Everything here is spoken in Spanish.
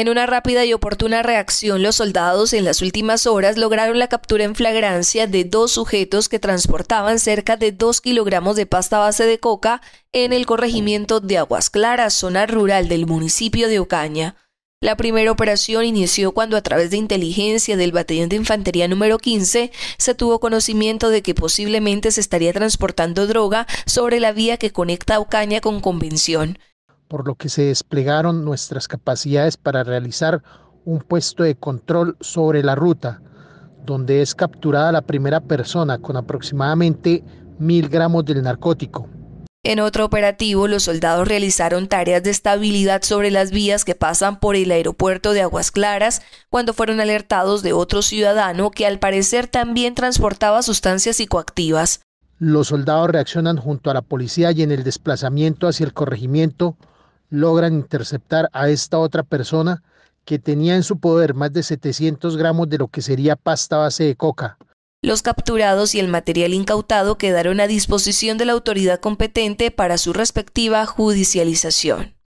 En una rápida y oportuna reacción, los soldados en las últimas horas lograron la captura en flagrancia de dos sujetos que transportaban cerca de dos kilogramos de pasta base de coca en el corregimiento de Aguas Claras, zona rural del municipio de Ocaña. La primera operación inició cuando a través de inteligencia del batallón de infantería número 15 se tuvo conocimiento de que posiblemente se estaría transportando droga sobre la vía que conecta Ocaña con Convención por lo que se desplegaron nuestras capacidades para realizar un puesto de control sobre la ruta, donde es capturada la primera persona con aproximadamente mil gramos del narcótico. En otro operativo, los soldados realizaron tareas de estabilidad sobre las vías que pasan por el aeropuerto de Aguas Claras cuando fueron alertados de otro ciudadano que al parecer también transportaba sustancias psicoactivas. Los soldados reaccionan junto a la policía y en el desplazamiento hacia el corregimiento logran interceptar a esta otra persona que tenía en su poder más de 700 gramos de lo que sería pasta base de coca. Los capturados y el material incautado quedaron a disposición de la autoridad competente para su respectiva judicialización.